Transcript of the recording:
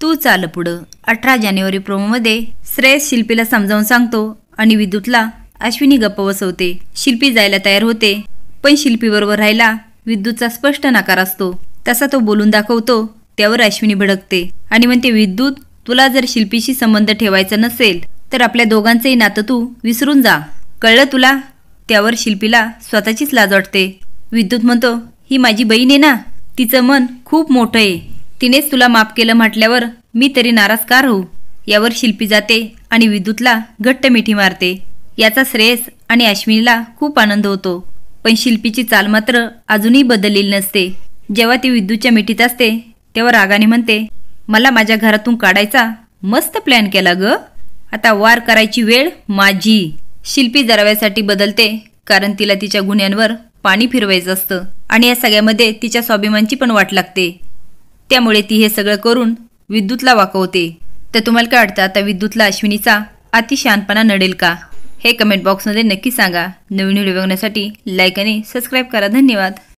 तू चाल पुढं अठरा जानेवारी प्रोमोमध्ये श्रेयस शिल्पीला समजावून सांगतो आणि विद्युतला अश्विनी गप्प बसवते शिल्पी जायला तयार होते पण शिल्पीबरोबर राहायला विद्युतचा स्पष्ट नकार असतो तसा तो बोलून दाखवतो त्यावर अश्विनी भडकते आणि म्हणते विद्युत तुला जर शिल्पीशी संबंध ठेवायचा नसेल तर आपल्या दोघांचंही नातं तू विसरून जा कळलं तुला त्यावर शिल्पीला स्वतःचीच लाज वाटते विद्युत म्हणतो ही माझी बहीण आहे ना तिचं मन खूप मोठं आहे तिनेच तुला माफ केलं म्हटल्यावर मी तरी नाराज का राहू यावर शिल्पी जाते आणि विद्युतला घट्ट मिठी मारते याचा श्रेयस आणि अश्विनीला खूप आनंद होतो पण शिल्पीची चाल मात्र अजूनही बदललेली नसते जेव्हा ती विद्युतच्या मिठीत असते तेव्हा रागाने म्हणते मला माझ्या घरातून काढायचा मस्त प्लॅन केला ग आता वार करायची वेळ माझी शिल्पी जराव्यासाठी बदलते कारण तिला तिच्या गुन्ह्यांवर पाणी फिरवायचं असतं आणि या सगळ्यामध्ये तिच्या स्वाभिमानची पण वाट लागते त्यामुळे ती हे सगळं करून विद्युतला वाकवते तर तुम्हाला काय वाटतं आता विद्युतला अश्विनीचा अतिशहानपणा नडेल का हे कमेंट बॉक्समध्ये नक्की सांगा नवीन व्हिडिओ बघण्यासाठी लाईक आणि सबस्क्राईब करा धन्यवाद